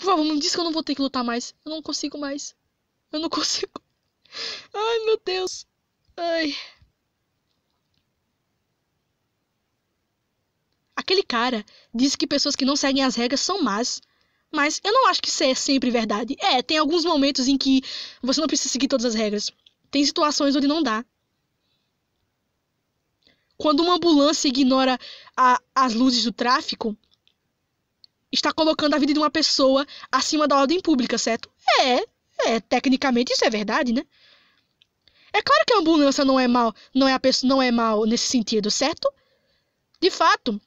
Por favor, me diz que eu não vou ter que lutar mais. Eu não consigo mais. Eu não consigo. Ai, meu Deus. Ai. Aquele cara disse que pessoas que não seguem as regras são más. Mas eu não acho que isso é sempre verdade. É, tem alguns momentos em que você não precisa seguir todas as regras. Tem situações onde não dá. Quando uma ambulância ignora a, as luzes do tráfico, está colocando a vida de uma pessoa acima da ordem pública, certo? É, é, tecnicamente isso é verdade, né? É claro que a ambulância não é mal, não é a pessoa, não é mal nesse sentido, certo? De fato,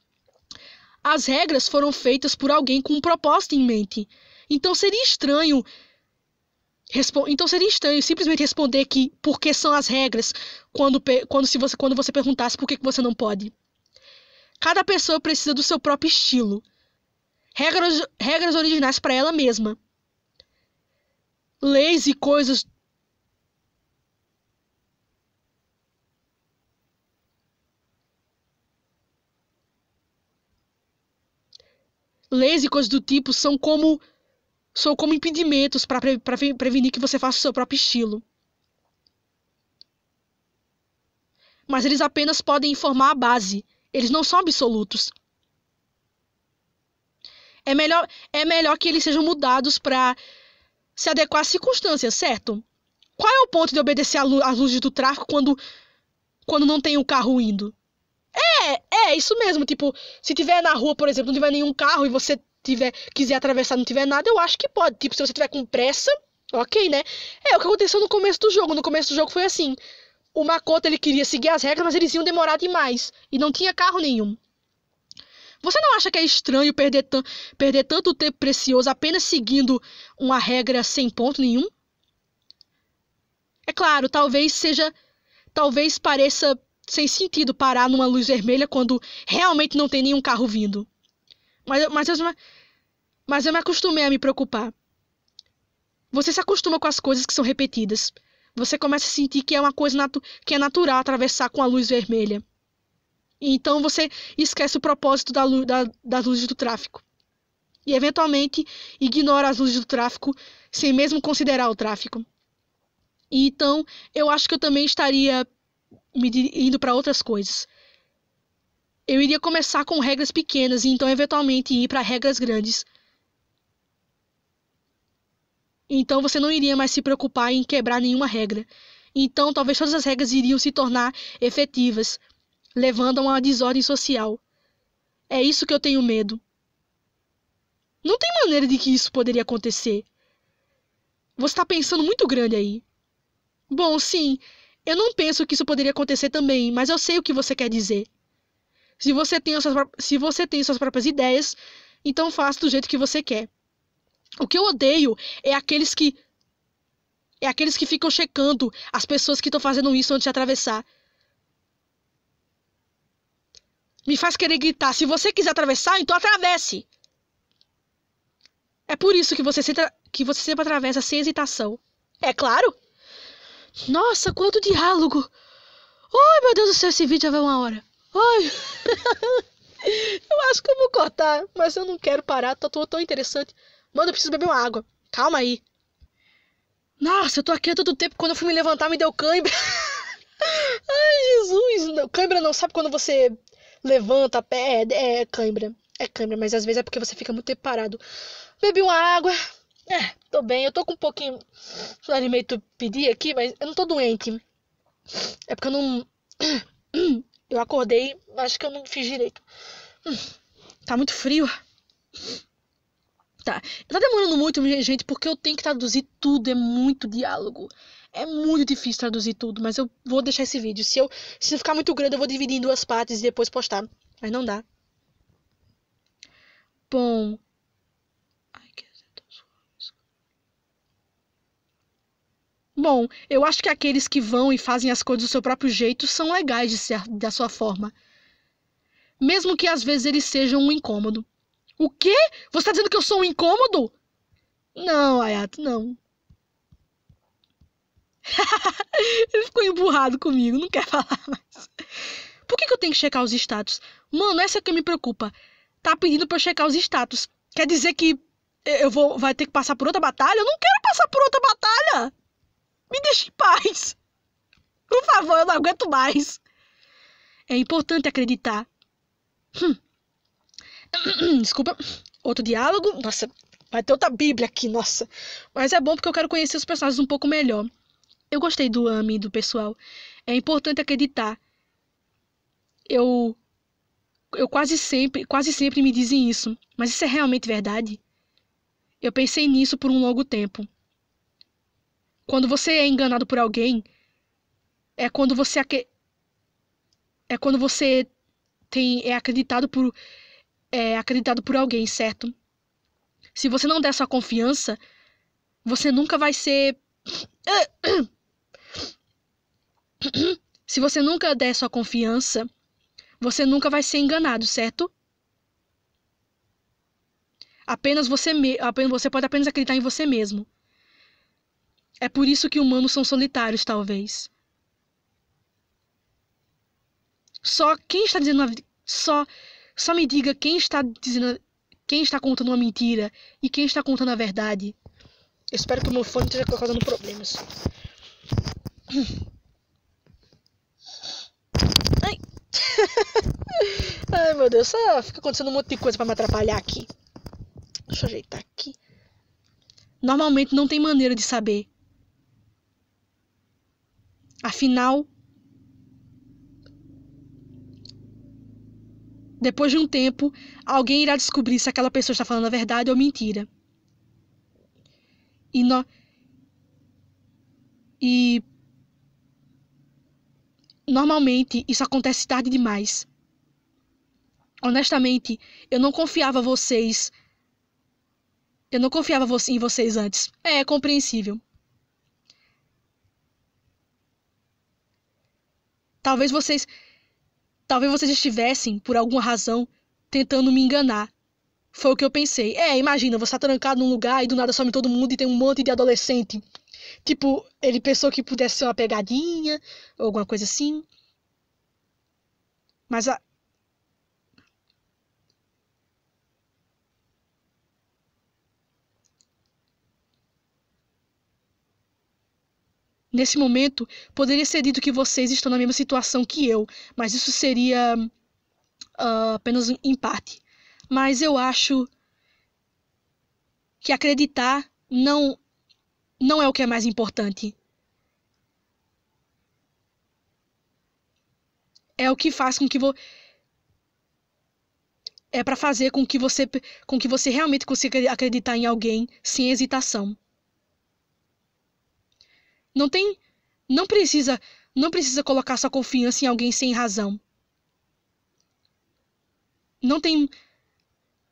as regras foram feitas por alguém com um propósito em mente. Então seria estranho então seria estranho simplesmente responder que porque são as regras quando, quando, se você, quando você perguntasse por que você não pode. Cada pessoa precisa do seu próprio estilo regras, regras originais para ela mesma. Leis e coisas. Leis e coisas do tipo são como são como impedimentos para pre, prevenir que você faça o seu próprio estilo. Mas eles apenas podem informar a base, eles não são absolutos. É melhor, é melhor que eles sejam mudados para se adequar às circunstâncias, certo? Qual é o ponto de obedecer às lu luzes do tráfico quando, quando não tem um carro indo? É, é isso mesmo. Tipo, se tiver na rua, por exemplo, não tiver nenhum carro e você tiver quiser atravessar, não tiver nada, eu acho que pode. Tipo, se você tiver com pressa, ok, né? É o que aconteceu no começo do jogo. No começo do jogo foi assim. O Makoto ele queria seguir as regras, mas eles iam demorar demais e não tinha carro nenhum. Você não acha que é estranho perder, perder tanto tempo precioso apenas seguindo uma regra sem ponto nenhum? É claro, talvez seja. Talvez pareça sem sentido parar numa luz vermelha quando realmente não tem nenhum carro vindo. Mas, mas, eu, mas eu me acostumei a me preocupar. Você se acostuma com as coisas que são repetidas. Você começa a sentir que é uma coisa que é natural atravessar com a luz vermelha. Então você esquece o propósito da, da, das luzes do tráfico. E eventualmente ignora as luzes do tráfico sem mesmo considerar o tráfico. então eu acho que eu também estaria me indo para outras coisas. Eu iria começar com regras pequenas e então eventualmente ir para regras grandes. Então você não iria mais se preocupar em quebrar nenhuma regra. Então talvez todas as regras iriam se tornar efetivas levando a uma desordem social. É isso que eu tenho medo. Não tem maneira de que isso poderia acontecer. Você está pensando muito grande aí. Bom, sim, eu não penso que isso poderia acontecer também, mas eu sei o que você quer dizer. Se você tem, suas, se você tem suas próprias ideias, então faça do jeito que você quer. O que eu odeio é aqueles que. É aqueles que ficam checando as pessoas que estão fazendo isso antes de atravessar me faz querer gritar: se você quiser atravessar, então atravesse. É por isso que você, sempre, que você sempre atravessa sem hesitação. É claro? Nossa, quanto diálogo! Ai, meu Deus do céu, esse vídeo já vai uma hora. Ai! eu acho que eu vou cortar, mas eu não quero parar, tá tão, tão interessante. Mano, eu preciso beber uma água. Calma aí. Nossa, eu tô aqui há tanto tempo, quando eu fui me levantar me deu cãibra. Ai, Jesus! cãibra não, sabe quando você levanta, pé, é, câimbra. É câimbra, é mas às vezes é porque você fica muito tempo parado. Bebi uma água. É, tô bem. Eu tô com um pouquinho de alimento pedir aqui, mas eu não tô doente. É porque eu não. Eu acordei, acho que eu não fiz direito. Hum, tá muito frio. Tá. Tá demorando muito, gente, porque eu tenho que traduzir tudo, é muito diálogo. É muito difícil traduzir tudo, mas eu vou deixar esse vídeo. Se eu se ficar muito grande, eu vou dividir em duas partes e depois postar. Mas não dá. Bom. É Bom, eu acho que aqueles que vão e fazem as coisas do seu próprio jeito são legais de ser da sua forma. Mesmo que às vezes eles sejam um incômodo. O quê? Você tá dizendo que eu sou um incômodo? Não, Ayato, não. Ele ficou emburrado comigo, não quer falar mais. Por que, que eu tenho que checar os status? Mano, essa que me preocupa. Tá pedindo pra eu checar os status. Quer dizer que eu vou, vai ter que passar por outra batalha? Eu não quero passar por outra batalha! Me deixe em paz! Por favor, eu não aguento mais. É importante acreditar. Hum. Desculpa. Outro diálogo. Nossa, vai ter outra Bíblia aqui, nossa. Mas é bom porque eu quero conhecer os personagens um pouco melhor. Eu gostei do AMI do pessoal. É importante acreditar. Eu eu quase sempre, quase sempre me dizem isso, mas isso é realmente verdade? Eu pensei nisso por um longo tempo. Quando você é enganado por alguém, é quando você é quando você tem é acreditado por é acreditado por alguém, certo? Se você não der sua confiança, você nunca vai ser Se você nunca der sua confiança, você nunca vai ser enganado, certo? Apenas você, me... apenas você pode apenas acreditar em você mesmo. É por isso que humanos são solitários, talvez. Só quem está dizendo uma... só só me diga quem está dizendo quem está contando uma mentira e quem está contando a verdade. Eu espero que o meu fone esteja causando problemas. Ai, meu Deus, só fica acontecendo um monte de coisa para me atrapalhar aqui. Deixa eu ajeitar aqui. Normalmente não tem maneira de saber. Afinal, depois de um tempo, alguém irá descobrir se aquela pessoa está falando a verdade ou mentira. E nós. E Normalmente isso acontece tarde demais. Honestamente, eu não confiava vocês. Eu não confiava em vocês antes. É, é compreensível. Talvez vocês. Talvez vocês estivessem, por alguma razão, tentando me enganar. Foi o que eu pensei. É, imagina, você tá trancado num lugar e do nada some todo mundo e tem um monte de adolescente Tipo, ele pensou que pudesse ser uma pegadinha, ou alguma coisa assim. Mas a. Nesse momento, poderia ser dito que vocês estão na mesma situação que eu, mas isso seria uh, apenas um empate. Mas eu acho que acreditar não não é o que é mais importante. É o que faz com que você é para fazer com que você com que você realmente consiga acreditar em alguém sem hesitação. Não tem não precisa não precisa colocar sua confiança em alguém sem razão. Não tem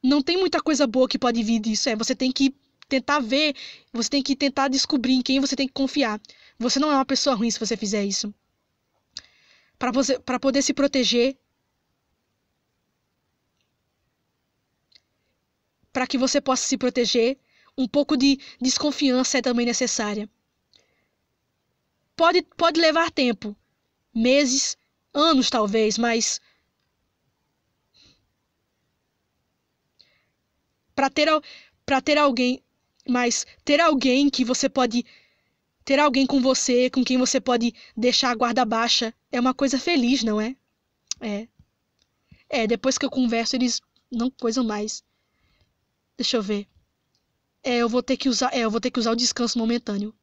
não tem muita coisa boa que pode vir disso, é, você tem que tentar ver, você tem que tentar descobrir em quem você tem que confiar. Você não é uma pessoa ruim se você fizer isso. Para você, para poder se proteger, para que você possa se proteger, um pouco de desconfiança é também necessária. Pode, pode levar tempo, meses, anos talvez, mas para ter para ter alguém mas ter alguém que você pode. Ter alguém com você, com quem você pode deixar a guarda baixa, é uma coisa feliz, não é? É. É, depois que eu converso, eles não coisam mais. Deixa eu ver. É, eu vou ter que usar, é, eu vou ter que usar o descanso momentâneo.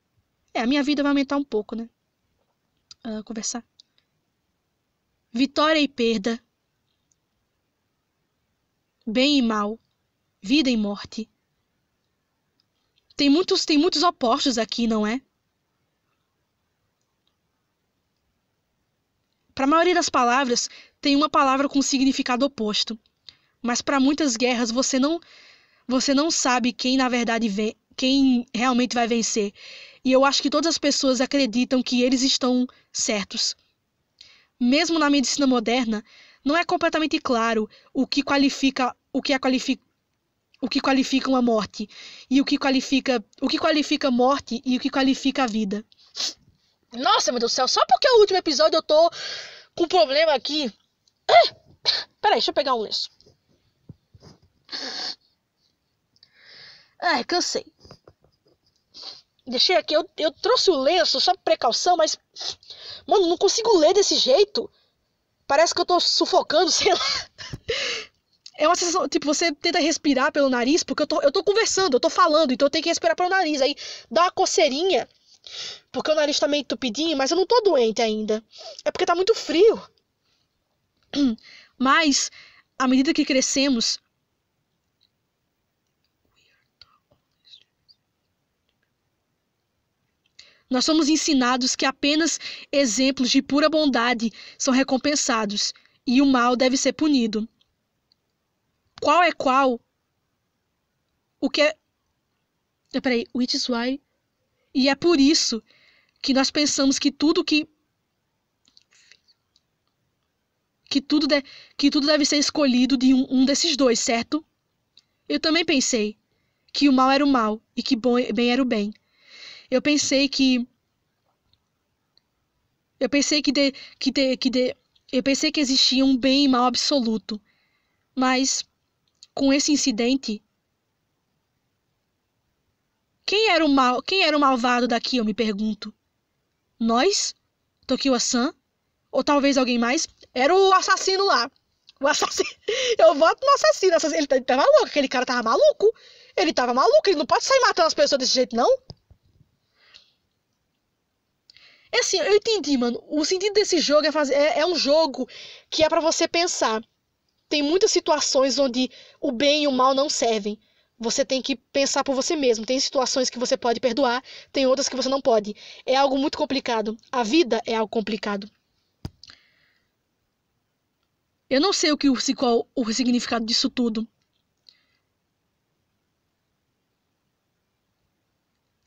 É, a minha vida vai aumentar um pouco, né? Uh, conversar. Vitória e perda. Bem e mal. Vida e morte. Tem muitos, tem muitos opostos aqui, não é? Para a maioria das palavras, tem uma palavra com significado oposto. Mas para muitas guerras você não você não sabe quem na verdade vem, quem realmente vai vencer. E eu acho que todas as pessoas acreditam que eles estão certos. Mesmo na medicina moderna, não é completamente claro o que qualifica o que é qualifica o que qualifica uma morte e o que qualifica o que qualifica morte e o que qualifica a vida. Nossa, meu Deus do céu, só porque é o último episódio eu tô com problema aqui. peraí, deixa eu pegar um lenço. Ai, cansei. Deixei aqui, eu, eu trouxe o lenço só por precaução, mas. Mano, não consigo ler desse jeito. Parece que eu tô sufocando, sei lá é uma sensação, tipo, você tenta respirar pelo nariz, porque eu tô, eu tô conversando, eu tô falando, então eu tenho que respirar pelo nariz. Aí dá uma coceirinha, porque o nariz tá meio tupidinho, mas eu não tô doente ainda. É porque tá muito frio. Mas, à medida que crescemos. Nós somos ensinados que apenas exemplos de pura bondade são recompensados e o mal deve ser punido qual é qual, o que é. Eh, peraí, which is why. E é por isso que nós pensamos que tudo que. Que tudo, de, que tudo deve ser escolhido de um, um desses dois, certo? Eu também pensei que o mal era o mal e que bom, bem era o bem. Eu pensei que. Eu pensei que, de, que, de, que de, eu pensei que existia um bem e mal absoluto. Mas com esse incidente? Quem era o mal, quem era o malvado daqui, eu me pergunto. Nós? Tokiwa-san? Ou talvez alguém mais? Era o assassino lá. O assassino. Eu voto no assassino. Tá, ele tava louco. Aquele cara tava maluco. Ele tava maluco. Ele não pode sair matando as pessoas desse jeito, não. É assim, eu entendi, mano. O sentido desse jogo é fazer. É, é um jogo que é para você pensar. Tem muitas situações onde o bem e o mal não servem. Você tem que pensar por você mesmo. Tem situações que você pode perdoar, tem outras que você não pode. É algo muito complicado. A vida é algo complicado. Eu não sei o que qual o significado disso tudo.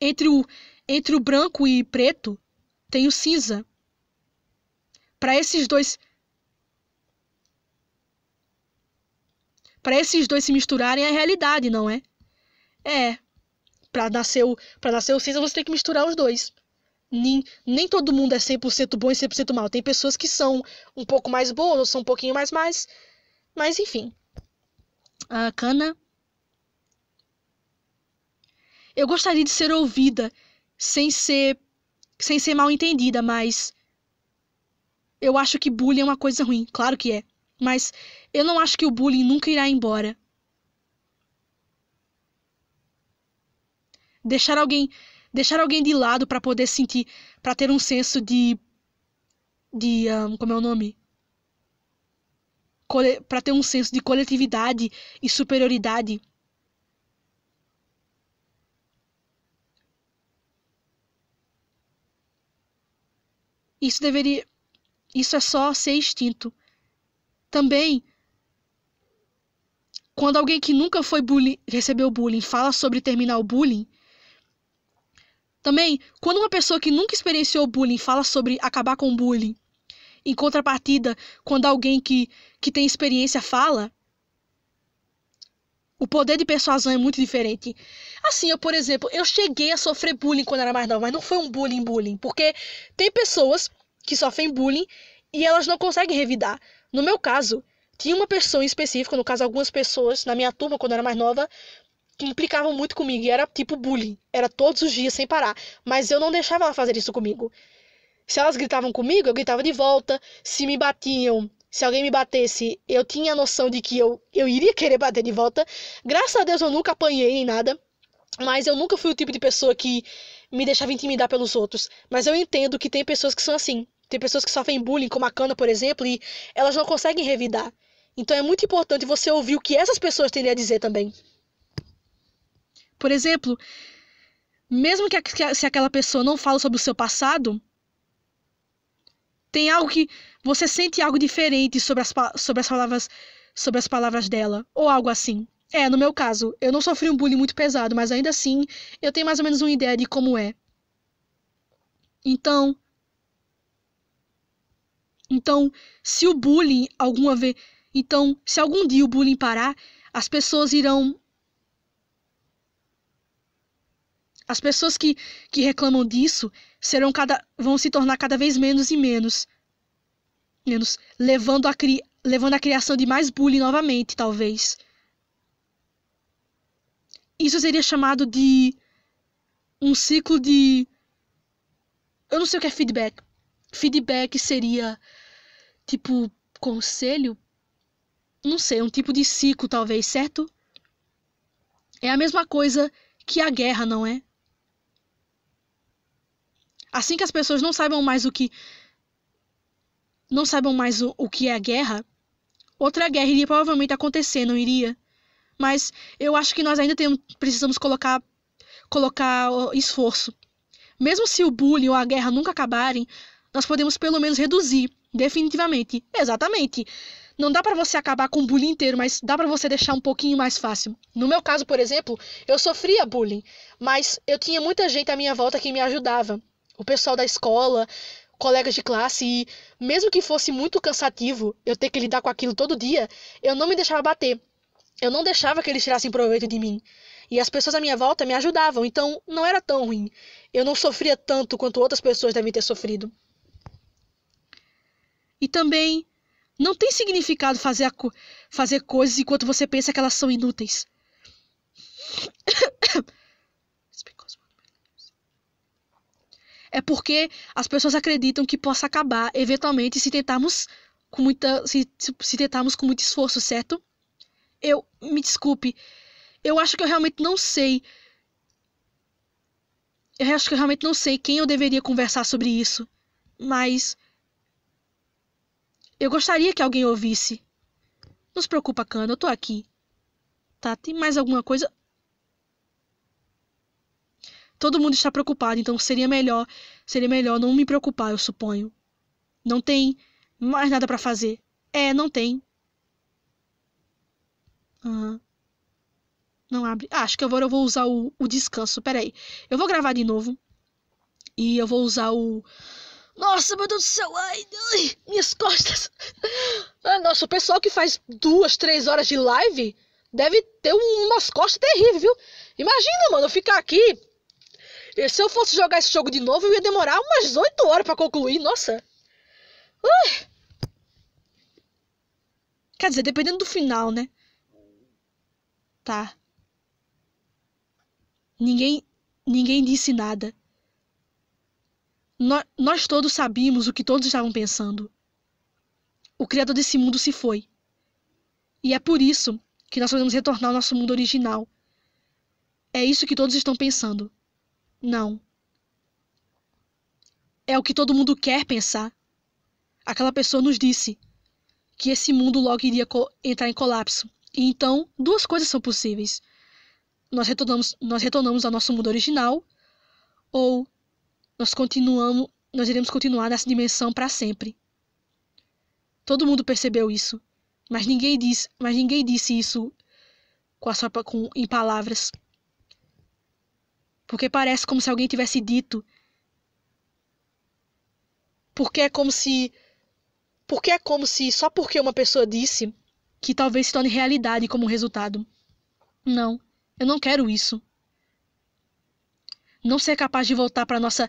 Entre o entre o branco e preto tem o cinza. Para esses dois para esses dois se misturarem é a realidade, não é? É. Para nascer, o, nascer o cinza, você tem que misturar os dois. Nem, nem todo mundo é 100% bom e 100% mal. Tem pessoas que são um pouco mais boas, ou são um pouquinho mais mais. Mas, enfim. A ah, Cana. Eu gostaria de ser ouvida sem ser, sem ser mal entendida, mas. Eu acho que bullying é uma coisa ruim. Claro que é. Mas eu não acho que o bullying nunca irá embora. Deixar alguém, deixar alguém de lado para poder sentir, para ter um senso de de um, ah, como é o nome? para ter um senso de coletividade e superioridade. Isso deveria isso é só ser extinto. Também, quando alguém que nunca foi bullying, recebeu bullying fala sobre terminar o bullying, também, quando uma pessoa que nunca experienciou bullying fala sobre acabar com o bullying, em contrapartida, quando alguém que, que tem experiência fala, o poder de persuasão é muito diferente. Assim, eu, por exemplo, eu cheguei a sofrer bullying quando era mais nova, mas não foi um bullying bullying, porque tem pessoas que sofrem bullying e elas não conseguem revidar. No meu caso, tinha uma pessoa em específico, no caso algumas pessoas na minha turma quando eu era mais nova, que implicavam muito comigo e era tipo bullying, era todos os dias sem parar, mas eu não deixava ela fazer isso comigo. Se elas gritavam comigo, eu gritava de volta, se me batiam, se alguém me batesse, eu tinha a noção de que eu, eu iria querer bater de volta. Graças a Deus eu nunca apanhei em nada, mas eu nunca fui o tipo de pessoa que me deixava intimidar pelos outros. Mas eu entendo que tem pessoas que são assim, tem pessoas que sofrem bullying, como a Cana, por exemplo, e elas não conseguem revidar. Então é muito importante você ouvir o que essas pessoas têm a dizer também. Por exemplo, mesmo que, que se aquela pessoa não fala sobre o seu passado, tem algo que você sente algo diferente sobre as, sobre as palavras sobre as palavras dela ou algo assim. É, no meu caso, eu não sofri um bullying muito pesado, mas ainda assim eu tenho mais ou menos uma ideia de como é. Então, então, se o bullying alguma vez, então, se algum dia o bullying parar, as pessoas irão As pessoas que, que reclamam disso serão cada, vão se tornar cada vez menos e menos. Menos, levando a, cri, levando a criação de mais bullying novamente, talvez. Isso seria chamado de um ciclo de. Eu não sei o que é feedback. Feedback seria tipo conselho, não sei, um tipo de ciclo talvez, certo? É a mesma coisa que a guerra, não é? Assim que as pessoas não saibam mais o que não saibam mais o, o que é a guerra, outra guerra iria provavelmente acontecer, não iria? Mas eu acho que nós ainda temos, precisamos colocar colocar esforço. Mesmo se o bullying ou a guerra nunca acabarem, nós podemos pelo menos reduzir Definitivamente. Exatamente. Não dá para você acabar com o bullying inteiro, mas dá para você deixar um pouquinho mais fácil. No meu caso, por exemplo, eu sofria bullying, mas eu tinha muita gente à minha volta que me ajudava. O pessoal da escola, colegas de classe, e mesmo que fosse muito cansativo eu ter que lidar com aquilo todo dia, eu não me deixava bater. Eu não deixava que eles tirassem proveito de mim. E as pessoas à minha volta me ajudavam, então não era tão ruim. Eu não sofria tanto quanto outras pessoas devem ter sofrido. E também não tem significado fazer, co fazer coisas enquanto você pensa que elas são inúteis. É porque as pessoas acreditam que possa acabar eventualmente se tentarmos com muita se, se tentarmos com muito esforço, certo? Eu me desculpe. Eu acho que eu realmente não sei. Eu acho que eu realmente não sei quem eu deveria conversar sobre isso. Mas eu gostaria que alguém ouvisse. Não se preocupa, Cana, eu tô aqui. Tá, tem mais alguma coisa? Todo mundo está preocupado, então seria melhor, seria melhor não me preocupar, eu suponho. Não tem mais nada para fazer. É, não tem. Uhum. Não abre. Ah, acho que agora eu vou usar o, o descanso. Peraí. Eu vou gravar de novo. E eu vou usar o, nossa, meu Deus do céu! Ai, ai, minhas costas! Ah, nossa, o pessoal que faz duas, três horas de live deve ter umas costas terríveis, viu? Imagina, mano, eu ficar aqui. E se eu fosse jogar esse jogo de novo, eu ia demorar umas 8 horas para concluir, nossa. Ai. Quer dizer, dependendo do final, né? Tá. Ninguém ninguém disse nada nós, nós todos sabíamos o que todos estavam pensando. O Criador desse mundo se foi. E é por isso que nós podemos retornar ao nosso mundo original. É isso que todos estão pensando. Não. É o que todo mundo quer pensar. Aquela pessoa nos disse que esse mundo logo iria entrar em colapso. E então, duas coisas são possíveis. Nós retornamos, nós retornamos ao nosso mundo original, ou nós continuamos, nós iremos continuar nessa dimensão para sempre. Todo mundo percebeu isso, mas ninguém disse, mas ninguém disse isso com a sua, com, em palavras. Porque parece como se alguém tivesse dito. Porque é como se porque é como se só porque uma pessoa disse que talvez se torne realidade como resultado. Não, eu não quero isso não ser capaz de voltar para nossa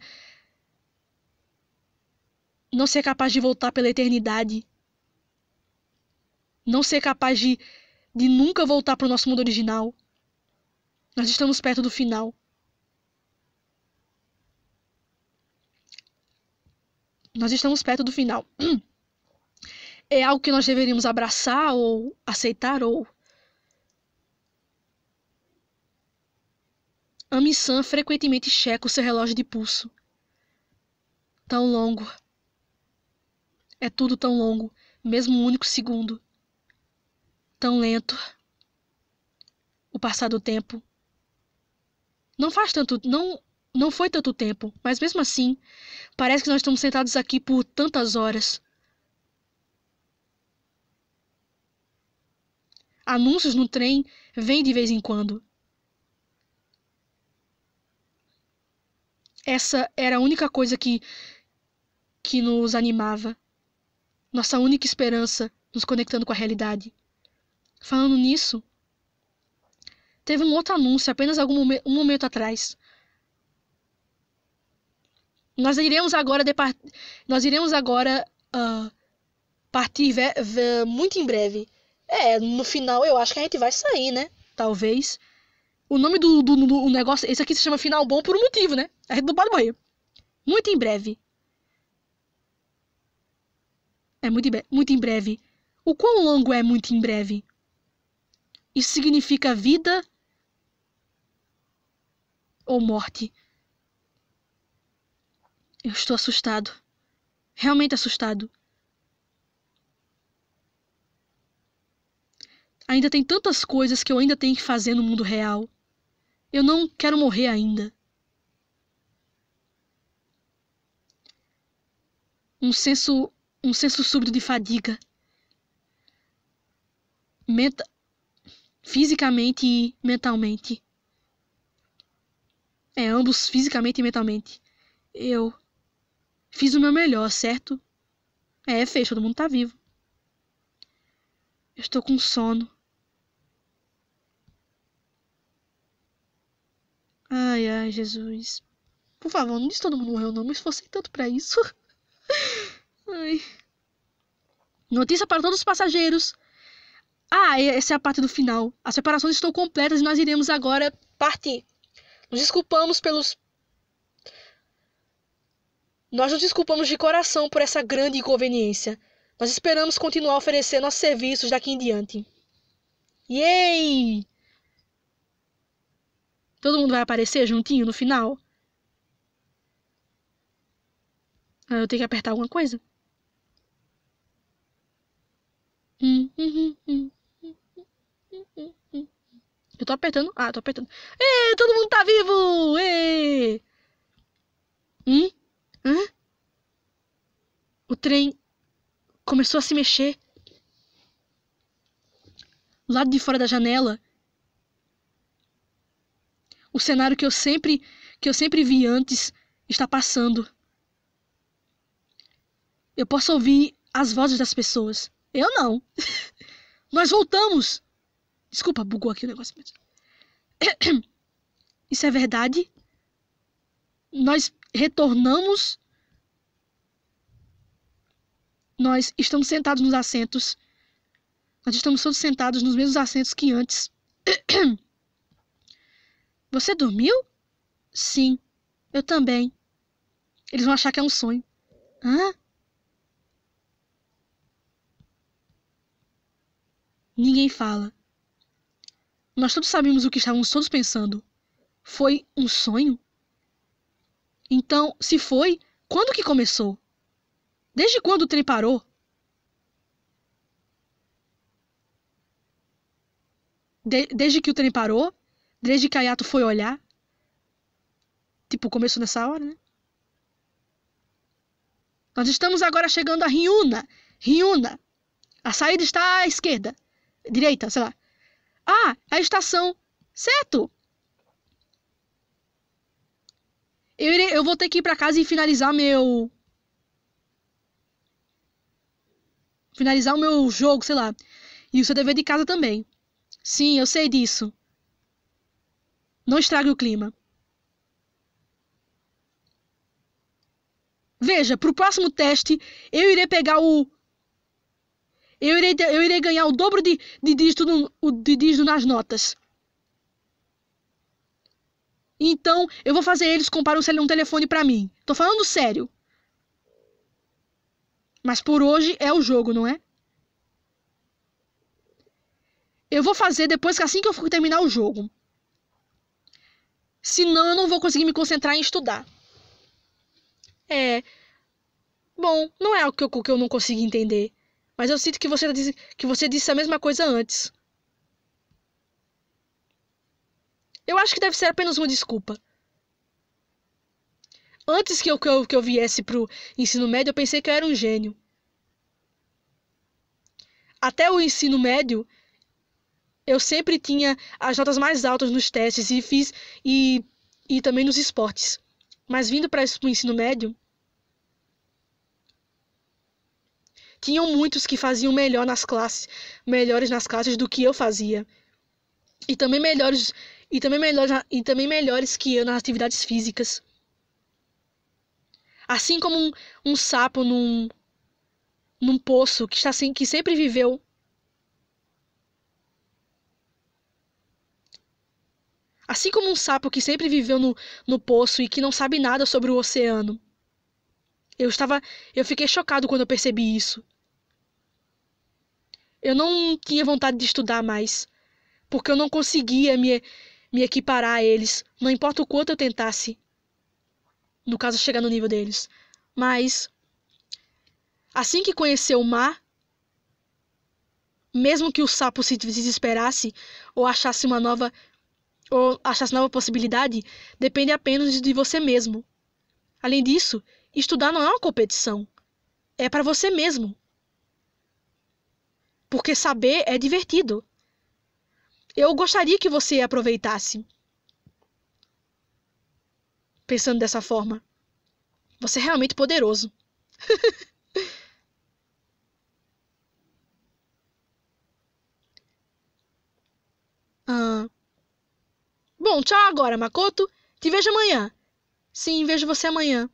não ser capaz de voltar pela eternidade, não ser capaz de, de nunca voltar para o nosso mundo original. Nós estamos perto do final. Nós estamos perto do final. É algo que nós deveríamos abraçar ou aceitar ou A Missan frequentemente checa o seu relógio de pulso. Tão longo. É tudo tão longo, mesmo um único segundo. Tão lento. O passar do tempo. Não faz tanto, não, não foi tanto tempo, mas mesmo assim, parece que nós estamos sentados aqui por tantas horas. Anúncios no trem vêm de vez em quando. Essa era a única coisa que que nos animava. Nossa única esperança nos conectando com a realidade. Falando nisso, teve um outro anúncio apenas algum um momento atrás. Nós iremos agora nós iremos agora uh, partir muito em breve. É, no final eu acho que a gente vai sair, né? Talvez. O nome do, do, do, do negócio, esse aqui se chama Final Bom por um motivo, né? A do não pode morrer. Muito em breve. É muito em, muito em breve. O quão longo é muito em breve? Isso significa vida ou morte? Eu estou assustado. Realmente assustado. Ainda tem tantas coisas que eu ainda tenho que fazer no mundo real. Eu não quero morrer ainda. Um senso, um senso súbito de fadiga. Meta, fisicamente e mentalmente. É, ambos fisicamente e mentalmente. Eu fiz o meu melhor, certo? É, fez, todo mundo tá vivo. Eu estou com sono. Ai, ai, Jesus. Por favor, não diz todo mundo morreu, não. Me esforcei tanto para isso. Ai. Notícia para todos os passageiros. Ah, essa é a parte do final. As separações estão completas e nós iremos agora partir. Nos desculpamos pelos. Nós nos desculpamos de coração por essa grande inconveniência. Nós esperamos continuar oferecendo nossos serviços daqui em diante. Yay! Todo mundo vai aparecer juntinho no final? Ah, eu tenho que apertar alguma coisa? Hum, hum, hum, eu tô apertando. Ah, tô apertando. Ê, todo mundo tá vivo! Ê! Hum? Hã? O trem começou a se mexer. lado de fora da janela, o cenário que eu sempre que eu sempre vi antes está passando. Eu posso ouvir as vozes das pessoas. Eu não. Nós voltamos. Desculpa, bugou aqui o negócio. Isso é verdade? Nós retornamos. Nós estamos sentados nos assentos. Nós estamos todos sentados nos mesmos assentos que antes. Você dormiu? Sim, eu também. Eles vão achar que é um sonho. Hã? Ninguém fala. Nós todos sabíamos o que estávamos todos pensando. Foi um sonho? Então, se foi, quando que começou? Desde quando o trem parou? De desde que o trem parou, Desde que a Yato foi olhar. Tipo, começou nessa hora, né? Nós estamos agora chegando a Riuna. Riuna. A saída está à esquerda. Direita, sei lá. Ah, é a estação. Certo? Eu, irei, eu vou ter que ir para casa e finalizar meu. Finalizar o meu jogo, sei lá. E o seu dever de casa também. Sim, eu sei disso. Não estrague o clima. Veja, para o próximo teste, eu irei pegar o. Eu irei, eu irei ganhar o dobro de, de, dígito no, de dígito nas notas. Então, eu vou fazer eles comparam um telefone para mim. Tô falando sério. Mas por hoje é o jogo, não é? Eu vou fazer depois que assim que eu terminar o jogo. Senão eu não vou conseguir me concentrar em estudar. É. Bom, não é algo que eu, que eu não consigo entender. Mas eu sinto que você, disse, que você disse a mesma coisa antes. Eu acho que deve ser apenas uma desculpa. Antes que eu, que eu, que eu viesse pro ensino médio, eu pensei que eu era um gênio. Até o ensino médio, eu sempre tinha as notas mais altas nos testes e fiz e, e também nos esportes. Mas vindo para o ensino médio, tinham muitos que faziam melhor nas classes, melhores nas classes do que eu fazia. E também melhores e também melhores e também melhores que eu nas atividades físicas. Assim como um, um sapo num, num poço que está sem, que sempre viveu Assim como um sapo que sempre viveu no, no poço e que não sabe nada sobre o oceano. Eu estava. Eu fiquei chocado quando eu percebi isso. Eu não tinha vontade de estudar mais, porque eu não conseguia me, me equiparar a eles, não importa o quanto eu tentasse. No caso, chegar no nível deles. Mas. Assim que conheceu o mar, mesmo que o sapo se desesperasse ou achasse uma nova ou achasse nova possibilidade depende apenas de você mesmo. Além disso, estudar não é uma competição. É para você mesmo. Porque saber é divertido. Eu gostaria que você aproveitasse. Pensando dessa forma, você é realmente poderoso. ah, Bom, tchau agora, Makoto. Te vejo amanhã. Sim, vejo você amanhã.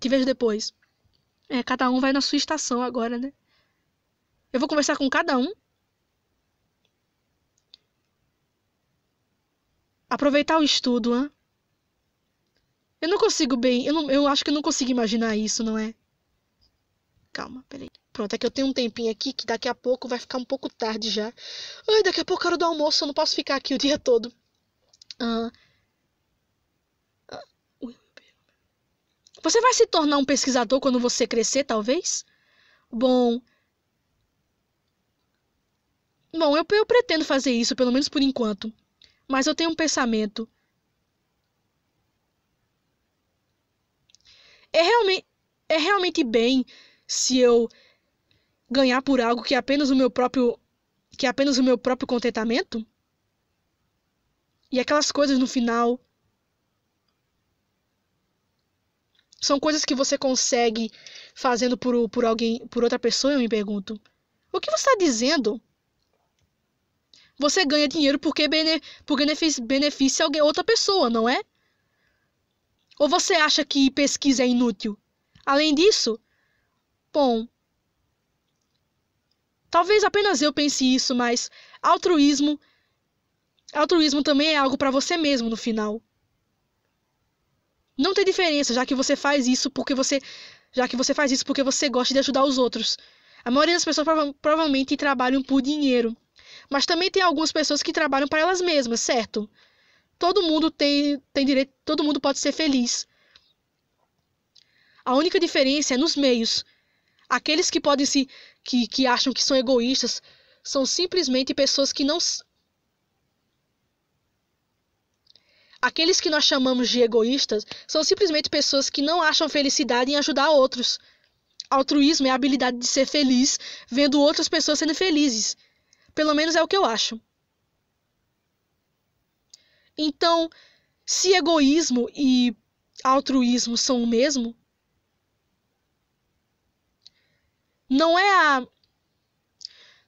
Te vejo depois. É, cada um vai na sua estação agora, né? Eu vou conversar com cada um. Aproveitar o estudo, hein? Eu não consigo bem. Eu, não, eu acho que eu não consigo imaginar isso, não é? Calma, peraí. Pronto, é que eu tenho um tempinho aqui que daqui a pouco vai ficar um pouco tarde já. Ai, daqui a pouco é hora do almoço, eu não posso ficar aqui o dia todo. Ah. Ah. você vai se tornar um pesquisador quando você crescer, talvez? Bom. Bom, eu, eu pretendo fazer isso, pelo menos por enquanto. Mas eu tenho um pensamento. É realmente, é realmente bem se eu ganhar por algo que é apenas o meu próprio que é apenas o meu próprio contentamento? E aquelas coisas no final. São coisas que você consegue fazendo por, por alguém, por outra pessoa, eu me pergunto. O que você está dizendo? Você ganha dinheiro porque, bene, porque beneficia alguém, outra pessoa, não é? Ou você acha que pesquisa é inútil? Além disso, bom, talvez apenas eu pense isso, mas altruísmo Altruísmo também é algo para você mesmo no final. Não tem diferença, já que você faz isso porque você, já que você faz isso porque você gosta de ajudar os outros. A maioria das pessoas prova provavelmente trabalham por dinheiro, mas também tem algumas pessoas que trabalham para elas mesmas, certo? Todo mundo tem, tem direito, todo mundo pode ser feliz. A única diferença é nos meios. Aqueles que podem se que, que acham que são egoístas são simplesmente pessoas que não Aqueles que nós chamamos de egoístas são simplesmente pessoas que não acham felicidade em ajudar outros. Altruísmo é a habilidade de ser feliz vendo outras pessoas sendo felizes. Pelo menos é o que eu acho. Então, se egoísmo e altruísmo são o mesmo, não é a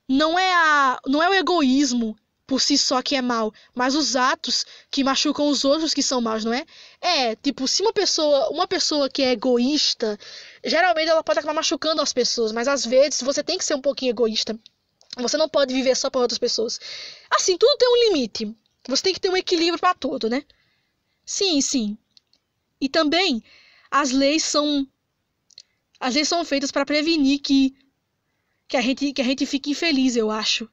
não é a não é o egoísmo por si só que é mal, mas os atos que machucam os outros que são maus, não é? É, tipo, se uma pessoa, uma pessoa que é egoísta, geralmente ela pode acabar machucando as pessoas, mas às vezes você tem que ser um pouquinho egoísta. Você não pode viver só para outras pessoas. Assim, tudo tem um limite. Você tem que ter um equilíbrio para tudo, né? Sim, sim. E também as leis são as leis são feitas para prevenir que que a gente que a gente fique infeliz, eu acho.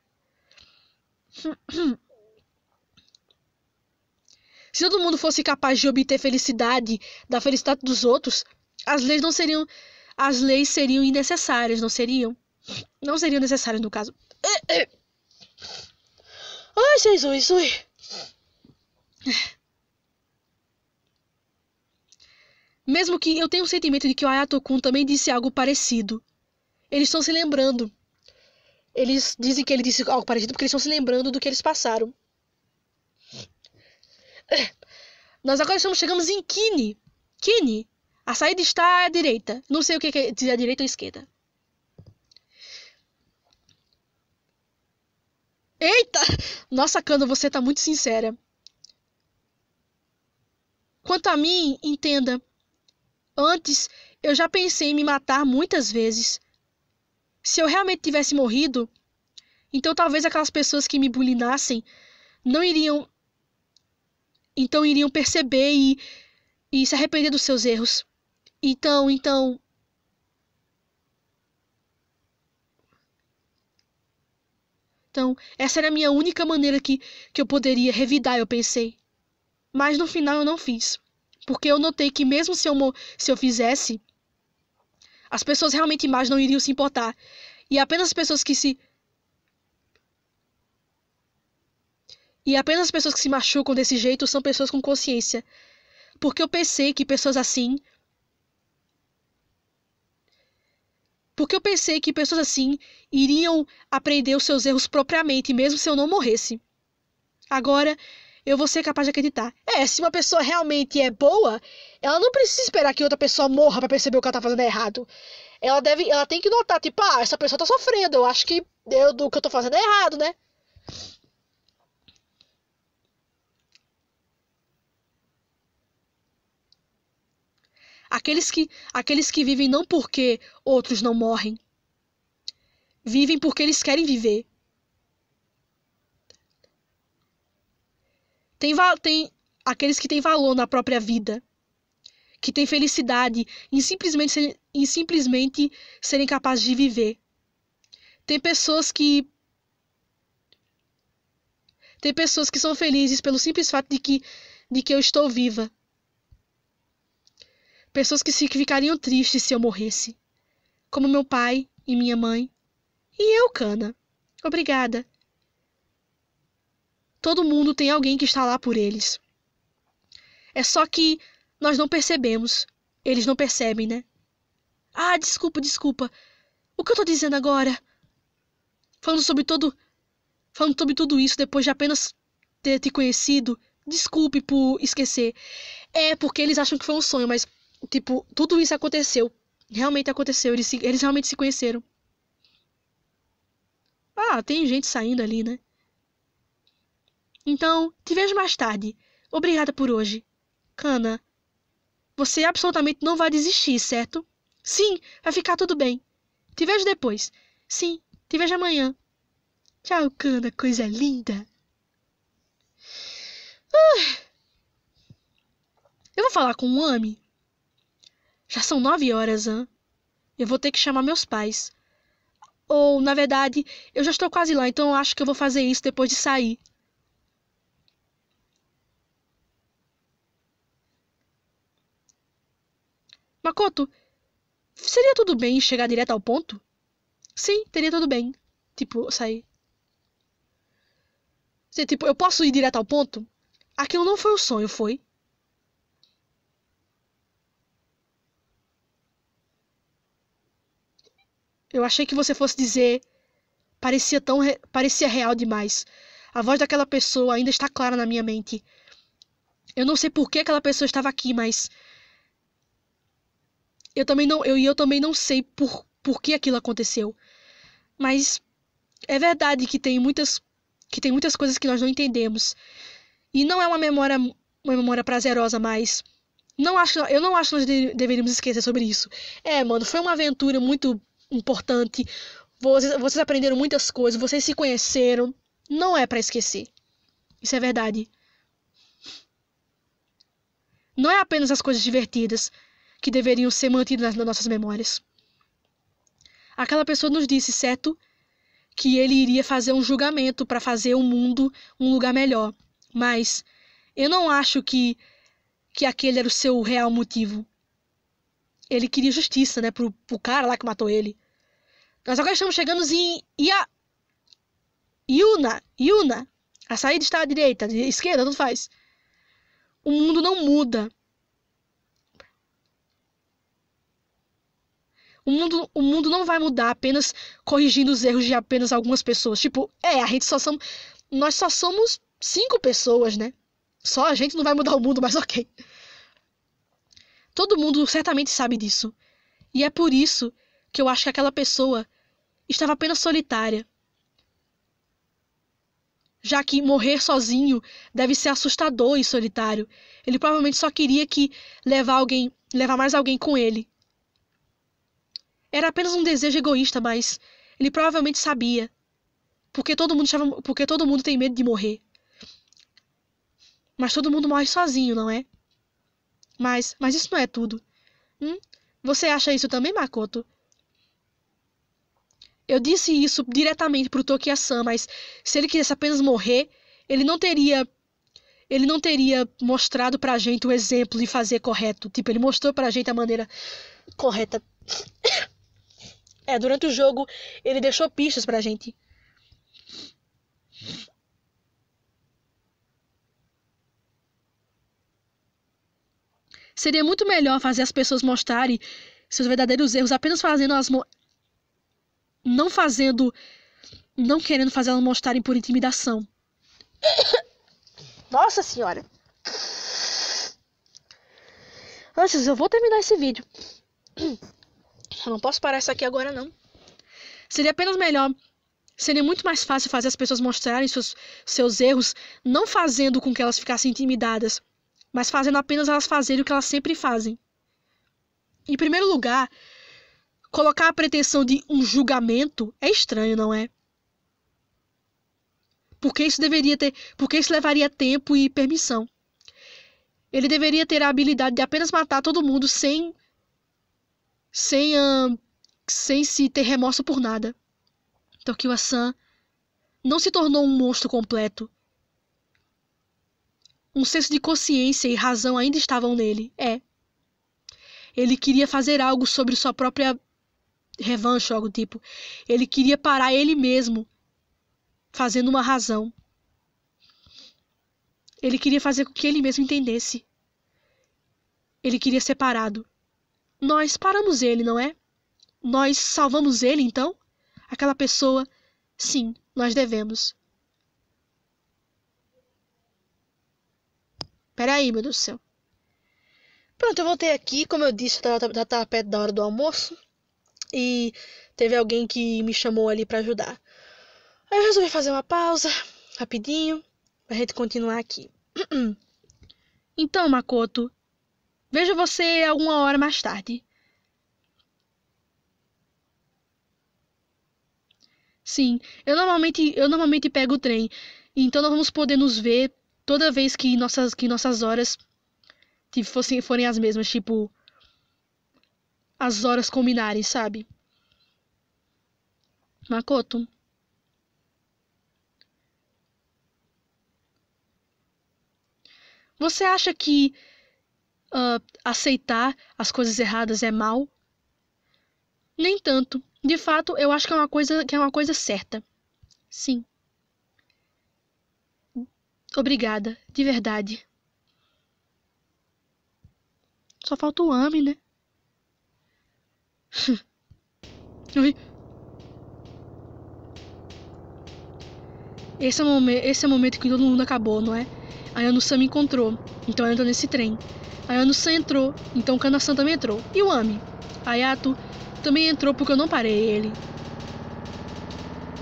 Se todo mundo fosse capaz de obter felicidade da felicidade dos outros, as leis não seriam as leis seriam innecessárias, não seriam? Não seriam necessárias no caso. Ai, Jesus, ui. Mesmo que eu tenha um sentimento de que o Ayato-kun também disse algo parecido. Eles estão se lembrando eles dizem que ele disse algo parecido porque eles estão se lembrando do que eles passaram. Nós agora estamos, chegamos em Kine. Kine, a saída está à direita. Não sei o que é dizer à direita ou à esquerda. Eita! Nossa, Cano, você está muito sincera. Quanto a mim, entenda. Antes, eu já pensei em me matar muitas vezes, se eu realmente tivesse morrido, então talvez aquelas pessoas que me bulinassem não iriam. Então iriam perceber e, e se arrepender dos seus erros. Então, então. Então, essa era a minha única maneira que, que eu poderia revidar, eu pensei. Mas no final eu não fiz. Porque eu notei que mesmo se eu, se eu fizesse, as pessoas realmente mais não iriam se importar. E apenas as pessoas que se. E apenas as pessoas que se machucam desse jeito são pessoas com consciência. Porque eu pensei que pessoas assim. Porque eu pensei que pessoas assim iriam aprender os seus erros propriamente, mesmo se eu não morresse. Agora, eu vou ser capaz de acreditar. É, se uma pessoa realmente é boa, ela não precisa esperar que outra pessoa morra para perceber o que ela tá fazendo errado. Ela deve, ela tem que notar, tipo, ah, essa pessoa tá sofrendo, eu acho que eu, do que eu tô fazendo é errado, né? Aqueles que, aqueles que vivem não porque outros não morrem, vivem porque eles querem viver. Tem, tem aqueles que têm valor na própria vida, que têm felicidade em simplesmente, ser, em simplesmente serem capazes de viver. Tem pessoas que. Tem pessoas que são felizes pelo simples fato de que, de que eu estou viva. Pessoas que se ficariam tristes se eu morresse. Como meu pai e minha mãe. E eu, Cana. Obrigada. Todo mundo tem alguém que está lá por eles. É só que nós não percebemos. Eles não percebem, né? Ah, desculpa, desculpa. O que eu tô dizendo agora? Falando sobre todo. Falando sobre tudo isso depois de apenas ter te conhecido. Desculpe por esquecer. É porque eles acham que foi um sonho, mas, tipo, tudo isso aconteceu. Realmente aconteceu. Eles, se, eles realmente se conheceram. Ah, tem gente saindo ali, né? Então, te vejo mais tarde. Obrigada por hoje. Cana, você absolutamente não vai desistir, certo? Sim, vai ficar tudo bem. Te vejo depois. Sim, te vejo amanhã. Tchau, Cana, coisa linda. eu vou falar com o Ami. Já são nove horas, hã? Eu vou ter que chamar meus pais. Ou, na verdade, eu já estou quase lá, então acho que eu vou fazer isso depois de sair. Makoto, seria tudo bem chegar direto ao ponto? Sim, teria tudo bem. Tipo, sair. Tipo, eu posso ir direto ao ponto? Aquilo não foi um sonho, foi? Eu achei que você fosse dizer. Parecia tão. Re... Parecia real demais. A voz daquela pessoa ainda está clara na minha mente. Eu não sei por que aquela pessoa estava aqui, mas eu também não, eu, eu também não sei por, por que aquilo aconteceu. Mas é verdade que tem muitas que tem muitas coisas que nós não entendemos. E não é uma memória uma memória prazerosa, mas não acho, eu não acho que nós deveríamos esquecer sobre isso. É, mano, foi uma aventura muito importante. Vocês, vocês aprenderam muitas coisas, vocês se conheceram. Não é para esquecer. Isso é verdade. Não é apenas as coisas divertidas, que deveriam ser mantidos nas nossas memórias. Aquela pessoa nos disse, certo, que ele iria fazer um julgamento para fazer o mundo um lugar melhor, mas eu não acho que que aquele era o seu real motivo. Ele queria justiça, né, pro, pro cara lá que matou ele. Nós agora estamos chegando em Ia... Yuna, Yuna. A saída está à direita, à esquerda, tanto faz. O mundo não muda O mundo, o mundo não vai mudar apenas corrigindo os erros de apenas algumas pessoas. Tipo, é, a gente só somos. Nós só somos cinco pessoas, né? Só a gente não vai mudar o mundo, mas ok. Todo mundo certamente sabe disso. E é por isso que eu acho que aquela pessoa estava apenas solitária. Já que morrer sozinho deve ser assustador e solitário. Ele provavelmente só queria que levar alguém, levar mais alguém com ele. Era apenas um desejo egoísta, mas ele provavelmente sabia. Porque todo mundo, chava, porque todo mundo tem medo de morrer. Mas todo mundo morre sozinho, não é? Mas, mas isso não é tudo. Hum? Você acha isso também, Makoto? Eu disse isso diretamente pro Tokiya-san, mas se ele quisesse apenas morrer, ele não teria ele não teria mostrado pra gente o exemplo de fazer correto. Tipo, ele mostrou pra gente a maneira correta é, durante o jogo ele deixou pistas pra gente. Seria muito melhor fazer as pessoas mostrarem seus verdadeiros erros apenas fazendo as mo... não fazendo não querendo fazer elas mostrarem por intimidação. Nossa senhora. Antes eu vou terminar esse vídeo. Eu não posso parar isso aqui agora, não. Seria apenas melhor. Seria muito mais fácil fazer as pessoas mostrarem seus, seus erros, não fazendo com que elas ficassem intimidadas, mas fazendo apenas elas fazerem o que elas sempre fazem. Em primeiro lugar, colocar a pretensão de um julgamento é estranho, não é? Porque isso deveria ter, porque isso levaria tempo e permissão. Ele deveria ter a habilidade de apenas matar todo mundo sem sem, uh, sem se ter remorso por nada. Tokiwa-san não se tornou um monstro completo. Um senso de consciência e razão ainda estavam nele. É. Ele queria fazer algo sobre sua própria revanche, algo tipo. Ele queria parar ele mesmo, fazendo uma razão. Ele queria fazer com que ele mesmo entendesse. Ele queria ser separado. Nós paramos ele, não é? Nós salvamos ele, então? Aquela pessoa. Sim, nós devemos. Peraí, meu Deus do céu. Pronto, eu voltei aqui, como eu disse, já estava perto da hora do almoço. E teve alguém que me chamou ali para ajudar. Aí eu resolvi fazer uma pausa, rapidinho, pra gente continuar aqui. Então, Makoto, Vejo você alguma uma hora mais tarde. Sim, eu normalmente, eu normalmente pego o trem. Então nós vamos poder nos ver toda vez que nossas, que nossas horas tipo, fossem, forem as mesmas, tipo. As horas combinarem, sabe? Makoto. Você acha que uh, aceitar as coisas erradas é mal. Nem tanto. De fato, eu acho que é uma coisa que é uma coisa certa. Sim. Obrigada, de verdade. Só falta o ame, né? Esse é, o momento, esse é o momento que todo mundo acabou, não é? A Yanusa me encontrou, então eu entro nesse trem. A Anusan entrou, então Kana-san também entrou. E o Ami. Ayato também entrou porque eu não parei ele.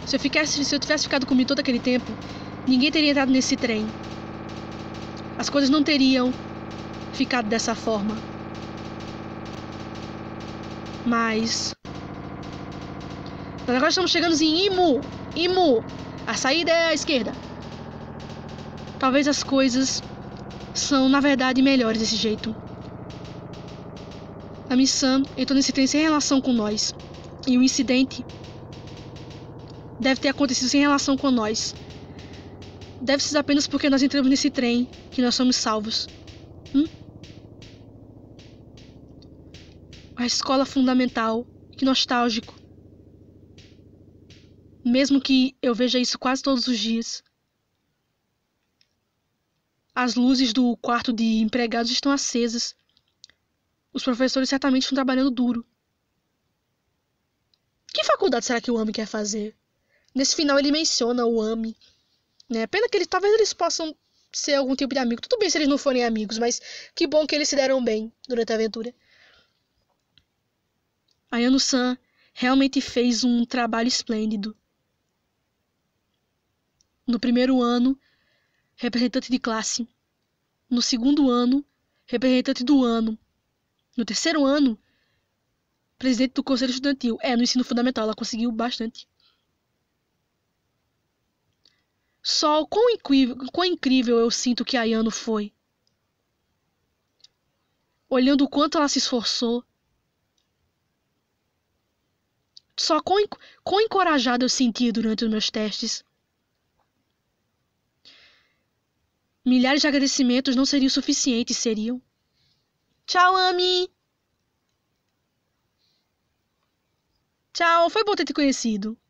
Se eu, ficasse, se eu tivesse ficado comigo todo aquele tempo, ninguém teria entrado nesse trem. As coisas não teriam ficado dessa forma. Mas. Nós agora estamos chegando em Imu! Imu! A saída é à esquerda. Talvez as coisas são, na verdade, melhores desse jeito. A missão entrou nesse trem sem relação com nós, e o incidente deve ter acontecido sem relação com nós. Deve ser apenas porque nós entramos nesse trem que nós somos salvos. Hum? A escola fundamental, que nostálgico. Mesmo que eu veja isso quase todos os dias, as luzes do quarto de empregados estão acesas. Os professores certamente estão trabalhando duro. Que faculdade será que o AMI quer fazer? Nesse final ele menciona o AMI. Né? Pena que talvez eles possam ser algum tipo de amigo. Tudo bem se eles não forem amigos, mas que bom que eles se deram bem durante a aventura. Ayano San realmente fez um trabalho esplêndido. No primeiro ano, representante de classe. No segundo ano, representante do ano. No terceiro ano, presidente do conselho estudantil. É, no ensino fundamental ela conseguiu bastante. Sol, quão incrível, quão incrível eu sinto que a Ayano foi. Olhando o quanto ela se esforçou. Só quão, quão encorajado eu senti durante os meus testes. Milhares de agradecimentos não seriam suficientes, seriam? Tchau, Ami! Tchau, foi bom ter te conhecido.